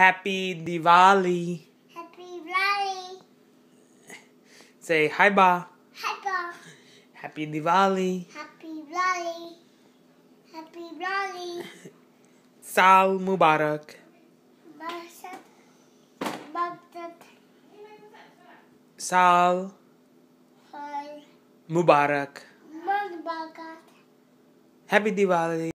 Happy Diwali. Happy Diwali. Say hi ba. Hi ba. Happy Diwali. Happy Diwali. Happy Diwali. Sal Mubarak. Sal Mubarak. Mubarak. Happy Diwali.